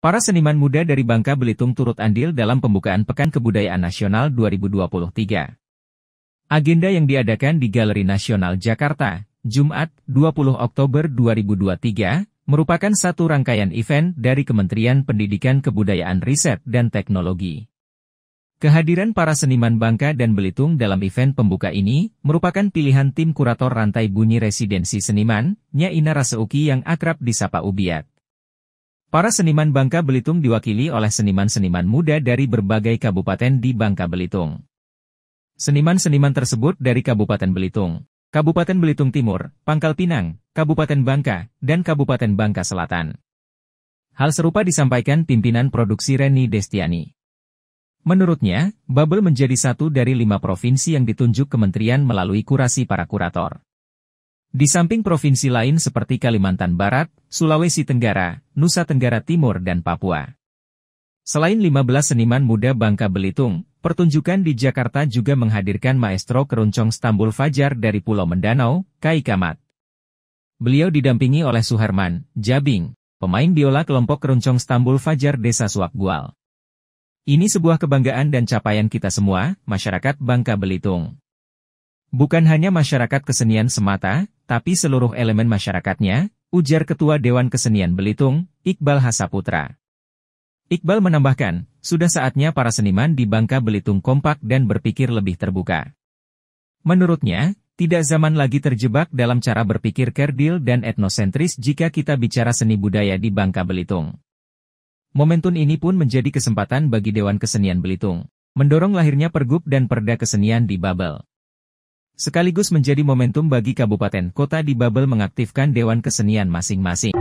Para seniman muda dari Bangka Belitung turut andil dalam pembukaan Pekan Kebudayaan Nasional 2023. Agenda yang diadakan di Galeri Nasional Jakarta, Jumat, 20 Oktober 2023, merupakan satu rangkaian event dari Kementerian Pendidikan Kebudayaan Riset dan Teknologi. Kehadiran para seniman Bangka dan Belitung dalam event pembuka ini merupakan pilihan tim kurator rantai bunyi residensi seniman, Nyaina Ina Raseuki yang akrab disapa Ubiat. Para seniman Bangka Belitung diwakili oleh seniman-seniman muda dari berbagai kabupaten di Bangka Belitung. Seniman-seniman tersebut dari Kabupaten Belitung, Kabupaten Belitung Timur, Pangkal Pinang, Kabupaten Bangka, dan Kabupaten Bangka Selatan. Hal serupa disampaikan pimpinan produksi Reni Destiani. Menurutnya, Babel menjadi satu dari lima provinsi yang ditunjuk kementerian melalui kurasi para kurator. Di samping provinsi lain seperti Kalimantan Barat, Sulawesi Tenggara, Nusa Tenggara Timur dan Papua. Selain 15 seniman muda Bangka Belitung, pertunjukan di Jakarta juga menghadirkan maestro keroncong Stambul Fajar dari Pulau Mendanau, Kai Kamat. Beliau didampingi oleh Suharman, Jabing, pemain biola kelompok keroncong Stambul Fajar Desa Suak Gual. Ini sebuah kebanggaan dan capaian kita semua, masyarakat Bangka Belitung. Bukan hanya masyarakat kesenian semata, tapi seluruh elemen masyarakatnya, ujar Ketua Dewan Kesenian Belitung, Iqbal Hasaputra. Iqbal menambahkan, sudah saatnya para seniman di Bangka Belitung kompak dan berpikir lebih terbuka. Menurutnya, tidak zaman lagi terjebak dalam cara berpikir kerdil dan etnosentris jika kita bicara seni budaya di Bangka Belitung. Momentum ini pun menjadi kesempatan bagi Dewan Kesenian Belitung, mendorong lahirnya pergub dan perda kesenian di Babel sekaligus menjadi momentum bagi kabupaten kota di Babel mengaktifkan dewan kesenian masing-masing.